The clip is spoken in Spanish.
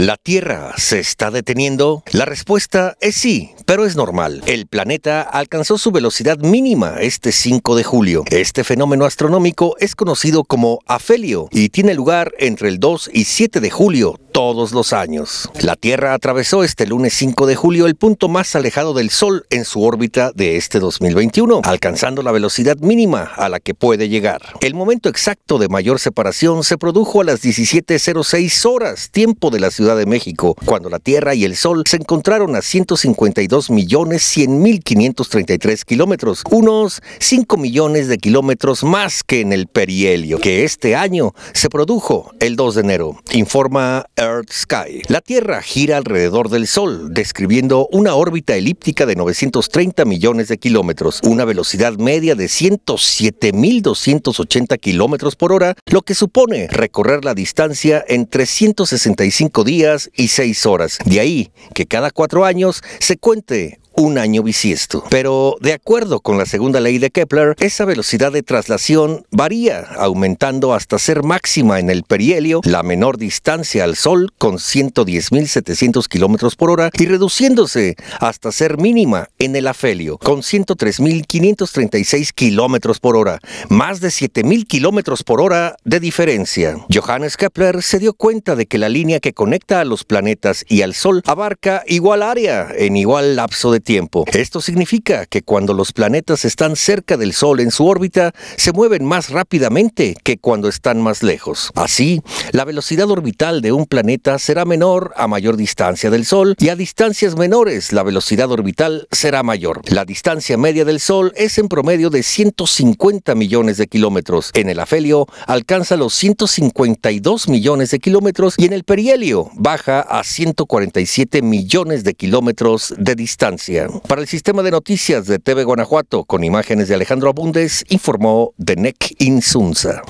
¿La Tierra se está deteniendo? La respuesta es sí, pero es normal. El planeta alcanzó su velocidad mínima este 5 de julio. Este fenómeno astronómico es conocido como afelio y tiene lugar entre el 2 y 7 de julio todos los años. La Tierra atravesó este lunes 5 de julio el punto más alejado del Sol en su órbita de este 2021, alcanzando la velocidad mínima a la que puede llegar. El momento exacto de mayor separación se produjo a las 17.06 horas, tiempo de la Ciudad de México, cuando la Tierra y el Sol se encontraron a 152.100.533 kilómetros, unos 5 millones de kilómetros más que en el perihelio, que este año se produjo el 2 de enero, informa la Tierra gira alrededor del Sol, describiendo una órbita elíptica de 930 millones de kilómetros, una velocidad media de 107.280 kilómetros por hora, lo que supone recorrer la distancia en 365 días y 6 horas. De ahí que cada cuatro años se cuente un año bisiesto. Pero de acuerdo con la segunda ley de Kepler, esa velocidad de traslación varía, aumentando hasta ser máxima en el perihelio, la menor distancia al Sol con 110.700 km por hora y reduciéndose hasta ser mínima en el afelio con 103.536 km por hora, más de 7.000 km por hora de diferencia. Johannes Kepler se dio cuenta de que la línea que conecta a los planetas y al Sol abarca igual área en igual lapso de tiempo. Esto significa que cuando los planetas están cerca del Sol en su órbita, se mueven más rápidamente que cuando están más lejos. Así, la velocidad orbital de un planeta será menor a mayor distancia del Sol y a distancias menores la velocidad orbital será mayor. La distancia media del Sol es en promedio de 150 millones de kilómetros. En el afelio alcanza los 152 millones de kilómetros y en el perihelio baja a 147 millones de kilómetros de distancia. Para el sistema de noticias de TV Guanajuato, con imágenes de Alejandro Abundes, informó in Insunza.